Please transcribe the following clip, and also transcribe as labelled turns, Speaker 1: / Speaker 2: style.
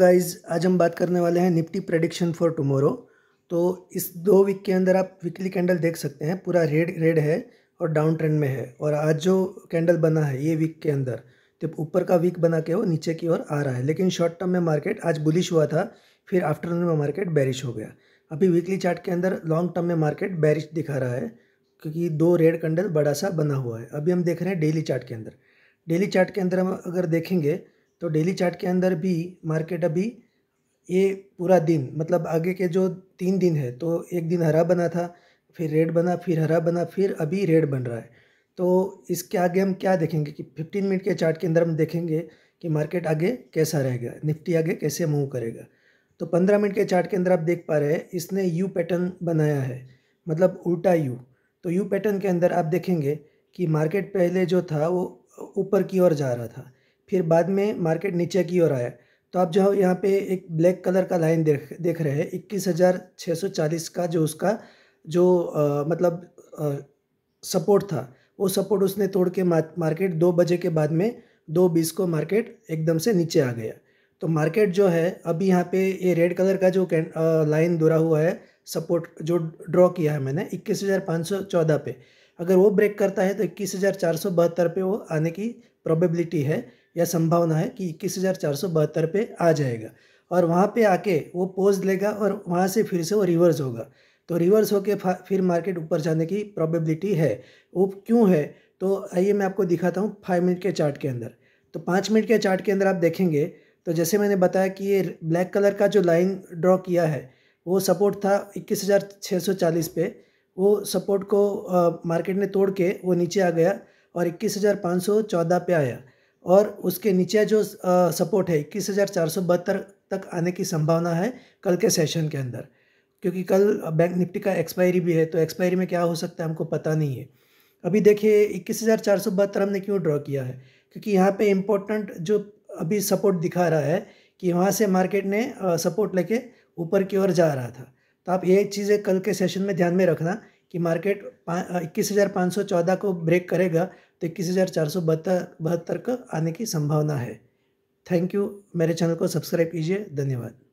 Speaker 1: guys आज हम बात करने वाले हैं निफ्टी प्रडिक्शन फॉर टुमारो तो इस दो वीक के अंदर आप वीकली कैंडल देख सकते हैं पूरा रेड रेड है और डाउन ट्रेंड में है और आज जो कैंडल बना है ये वीक के अंदर तो ऊपर का वीक बना के वो नीचे की ओर आ रहा है लेकिन शॉर्ट टर्म में मार्केट आज बुलिश हुआ था फिर आफ्टरनून में मार्केट बैरिश हो गया अभी वीकली चार्ट के अंदर लॉन्ग टर्म में मार्केट बैरिश दिखा रहा है क्योंकि दो रेड कैंडल बड़ा सा बना हुआ है अभी हम देख रहे हैं डेली चार्ट के अंदर डेली चार्ट के अंदर हम अगर देखेंगे तो डेली चार्ट के अंदर भी मार्केट अभी ये पूरा दिन मतलब आगे के जो तीन दिन है तो एक दिन हरा बना था फिर रेड बना फिर हरा बना फिर अभी रेड बन रहा है तो इसके आगे हम क्या देखेंगे कि फिफ्टीन मिनट के चार्ट के अंदर हम देखेंगे कि मार्केट आगे कैसा रहेगा निफ्टी आगे कैसे मूव करेगा तो पंद्रह मिनट के चार्ट के अंदर आप देख पा रहे हैं इसने यू पैटर्न बनाया है मतलब उल्टा यू तो यू पैटर्न के अंदर आप देखेंगे कि मार्केट पहले जो था वो ऊपर की ओर जा रहा था फिर बाद में मार्केट नीचे की ओर आया तो आप जो यहाँ पे एक ब्लैक कलर का लाइन देख देख रहे हैं इक्कीस हज़ार छः सौ चालीस का जो उसका जो आ, मतलब आ, सपोर्ट था वो सपोर्ट उसने तोड़ के मार्केट दो बजे के बाद में दो बीस को मार्केट एकदम से नीचे आ गया तो मार्केट जो है अभी यहाँ पे ये रेड कलर का जो लाइन दुरा हुआ है सपोर्ट जो ड्रॉ किया है मैंने इक्कीस हज़ार पाँच सौ चौदह पे अगर वो ब्रेक करता है तो इक्कीस हज़ार चार सौ बहत्तर पे वो आने की प्रोबेबिलिटी है यह संभावना है कि इक्कीस हज़ार चार सौ बहत्तर पे आ जाएगा और वहाँ पे आके वो पोज लेगा और वहाँ से फिर से वो रिवर्स होगा तो रिवर्स होके फिर मार्केट ऊपर जाने की प्रॉबेबिलिटी है वो क्यों है तो आइए मैं आपको दिखाता हूँ फाइव मिनट के चार्ट के अंदर तो पाँच मिनट के चार्ट के अंदर आप देखेंगे तो जैसे मैंने बताया कि ये ब्लैक कलर का जो लाइन ड्रॉ किया है वो सपोर्ट था इक्कीस पे वो सपोर्ट को मार्केट ने तोड़ के वो नीचे आ गया और चौदह पे आया और उसके नीचे जो सपोर्ट है इक्कीस हज़ार चार सौ बहत्तर तक आने की संभावना है कल के सेशन के अंदर क्योंकि कल बैंक निफ्टी का एक्सपायरी भी है तो एक्सपायरी में क्या हो सकता है हमको पता नहीं है अभी देखिए इक्कीस हज़ार चार सौ बहत्तर हमने क्यों ड्रॉ किया है क्योंकि यहाँ पे इम्पोर्टेंट जो अभी सपोर्ट दिखा रहा है कि वहाँ से मार्केट ने सपोर्ट लेके ऊपर की ओर जा रहा था तो आप ये चीज़ें कल के सेशन में ध्यान में रखना कि मार्केट इक्कीस हज़ार पाँच सौ चौदह को ब्रेक करेगा तो इक्कीस हज़ार चार सौ बहत्तर बहत्तर का आने की संभावना है थैंक यू मेरे चैनल को सब्सक्राइब कीजिए धन्यवाद